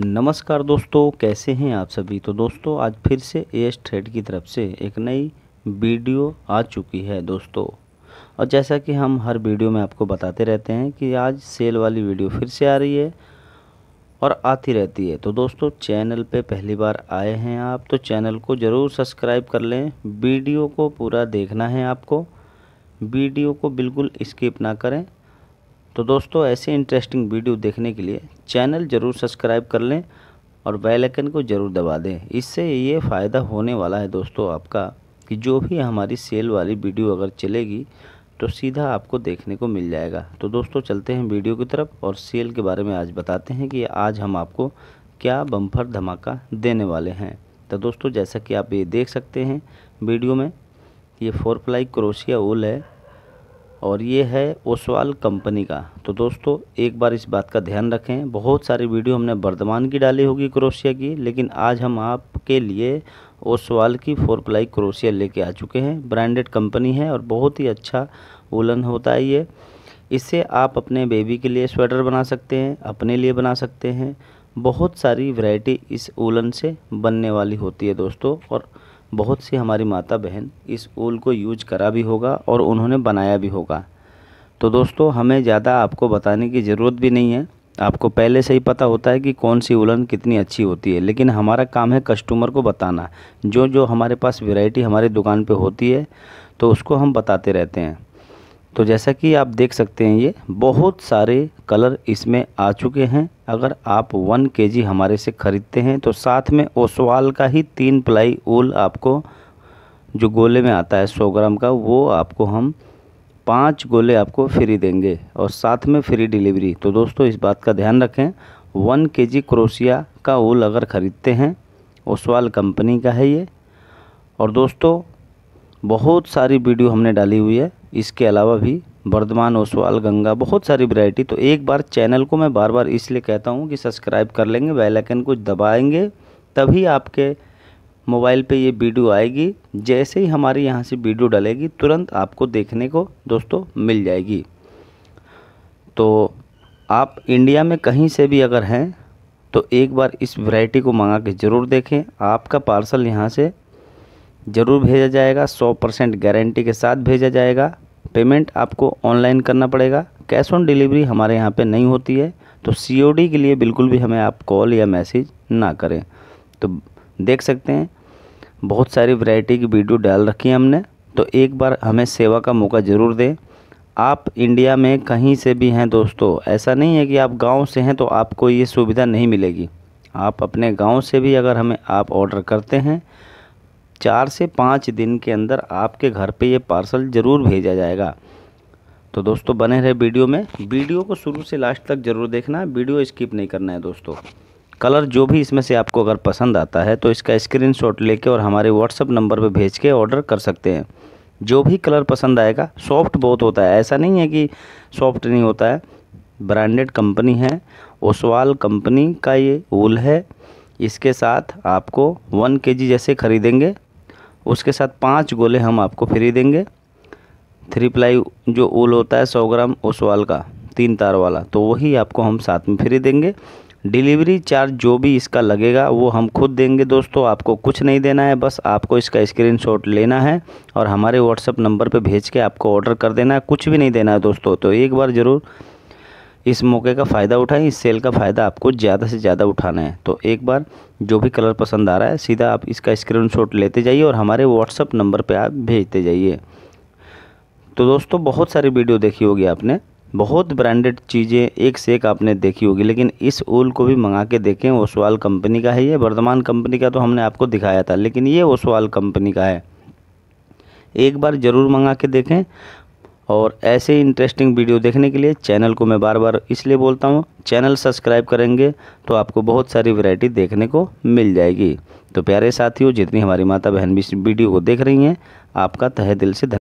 नमस्कार दोस्तों कैसे हैं आप सभी तो दोस्तों आज फिर से ए एस ट्रेड की तरफ से एक नई वीडियो आ चुकी है दोस्तों और जैसा कि हम हर वीडियो में आपको बताते रहते हैं कि आज सेल वाली वीडियो फिर से आ रही है और आती रहती है तो दोस्तों चैनल पे पहली बार आए हैं आप तो चैनल को ज़रूर सब्सक्राइब कर लें वीडियो को पूरा देखना है आपको वीडियो को बिल्कुल स्किप ना करें तो दोस्तों ऐसे इंटरेस्टिंग वीडियो देखने के लिए चैनल ज़रूर सब्सक्राइब कर लें और बेल आइकन को ज़रूर दबा दें इससे ये फ़ायदा होने वाला है दोस्तों आपका कि जो भी हमारी सेल वाली वीडियो अगर चलेगी तो सीधा आपको देखने को मिल जाएगा तो दोस्तों चलते हैं वीडियो की तरफ और सेल के बारे में आज बताते हैं कि आज हम आपको क्या बम्फर धमाका देने वाले हैं तो दोस्तों जैसा कि आप ये देख सकते हैं वीडियो में ये फोर प्लाई क्रोशिया ओल है और ये है ओसवाल कंपनी का तो दोस्तों एक बार इस बात का ध्यान रखें बहुत सारी वीडियो हमने वर्धमान की डाली होगी क्रोशिया की लेकिन आज हम आपके लिए ओसवाल की फोर प्लाई क्रोशिया लेके आ चुके हैं ब्रांडेड कंपनी है और बहुत ही अच्छा वूलन होता है ये इससे आप अपने बेबी के लिए स्वेटर बना सकते हैं अपने लिए बना सकते हैं बहुत सारी वैरायटी इस ओलन से बनने वाली होती है दोस्तों और बहुत सी हमारी माता बहन इस ऊल को यूज करा भी होगा और उन्होंने बनाया भी होगा तो दोस्तों हमें ज़्यादा आपको बताने की ज़रूरत भी नहीं है आपको पहले से ही पता होता है कि कौन सी उलन कितनी अच्छी होती है लेकिन हमारा काम है कस्टमर को बताना जो जो हमारे पास वैरायटी हमारी दुकान पे होती है तो उसको हम बताते रहते हैं तो जैसा कि आप देख सकते हैं ये बहुत सारे कलर इसमें आ चुके हैं अगर आप वन के जी हमारे से ख़रीदते हैं तो साथ में ओसवाल का ही तीन प्लाई ऊल आपको जो गोले में आता है सौ ग्राम का वो आपको हम पाँच गोले आपको फ्री देंगे और साथ में फ्री डिलीवरी तो दोस्तों इस बात का ध्यान रखें वन के जी क्रोशिया का ऊल अगर ख़रीदते हैं ओसवाल कंपनी का है ये और दोस्तों बहुत सारी वीडियो हमने डाली हुई है इसके अलावा भी वर्धमान ओसवाल गंगा बहुत सारी वैरायटी तो एक बार चैनल को मैं बार बार इसलिए कहता हूँ कि सब्सक्राइब कर लेंगे बेल आइकन को दबाएंगे तभी आपके मोबाइल पे ये वीडियो आएगी जैसे ही हमारे यहाँ से वीडियो डलेगी तुरंत आपको देखने को दोस्तों मिल जाएगी तो आप इंडिया में कहीं से भी अगर हैं तो एक बार इस वैरायटी को मंगा के ज़रूर देखें आपका पार्सल यहाँ से ज़रूर भेजा जाएगा 100 परसेंट गारंटी के साथ भेजा जाएगा पेमेंट आपको ऑनलाइन करना पड़ेगा कैश ऑन डिलीवरी हमारे यहाँ पे नहीं होती है तो सी के लिए बिल्कुल भी हमें आप कॉल या मैसेज ना करें तो देख सकते हैं बहुत सारी वैरायटी की वीडियो डाल रखी है हमने तो एक बार हमें सेवा का मौका ज़रूर दें आप इंडिया में कहीं से भी हैं दोस्तों ऐसा नहीं है कि आप गाँव से हैं तो आपको ये सुविधा नहीं मिलेगी आप अपने गाँव से भी अगर हमें आप ऑर्डर करते हैं चार से पाँच दिन के अंदर आपके घर पे ये पार्सल ज़रूर भेजा जाएगा तो दोस्तों बने रहे वीडियो में वीडियो को शुरू से लास्ट तक ज़रूर देखना है वीडियो स्किप नहीं करना है दोस्तों कलर जो भी इसमें से आपको अगर पसंद आता है तो इसका स्क्रीनशॉट लेके और हमारे व्हाट्सअप नंबर पे भेज के ऑर्डर कर सकते हैं जो भी कलर पसंद आएगा सॉफ्ट बहुत होता है ऐसा नहीं है कि सॉफ्ट नहीं होता है ब्रांडेड कंपनी है ओसवाल कंपनी का ये वूल है इसके साथ आपको वन के जैसे ख़रीदेंगे उसके साथ पाँच गोले हम आपको फ्री देंगे थ्री प्लाई जो ऊल होता है सौ ग्राम उस वाल का तीन तार वाला तो वही आपको हम साथ में फ्री देंगे डिलीवरी चार्ज जो भी इसका लगेगा वो हम खुद देंगे दोस्तों आपको कुछ नहीं देना है बस आपको इसका स्क्रीनशॉट लेना है और हमारे व्हाट्सएप नंबर पे भेज के आपको ऑर्डर कर देना है कुछ भी नहीं देना है दोस्तों तो एक बार ज़रूर इस मौके का फ़ायदा उठाएं इस सेल का फ़ायदा आपको ज़्यादा से ज़्यादा उठाना है तो एक बार जो भी कलर पसंद आ रहा है सीधा आप इसका स्क्रीनशॉट लेते जाइए और हमारे व्हाट्सअप नंबर पर आप भेजते जाइए तो दोस्तों बहुत सारी वीडियो देखी होगी आपने बहुत ब्रांडेड चीज़ें एक से एक आपने देखी होगी लेकिन इस ऊल को भी मंगा के देखें ओसवाल कंपनी का है ये वर्धमान कंपनी का तो हमने आपको दिखाया था लेकिन ये ओसवाल कंपनी का है एक बार ज़रूर मंगा के देखें और ऐसे इंटरेस्टिंग वीडियो देखने के लिए चैनल को मैं बार बार इसलिए बोलता हूँ चैनल सब्सक्राइब करेंगे तो आपको बहुत सारी वैरायटी देखने को मिल जाएगी तो प्यारे साथियों जितनी हमारी माता बहन भी इस वीडियो को देख रही हैं आपका तहे दिल से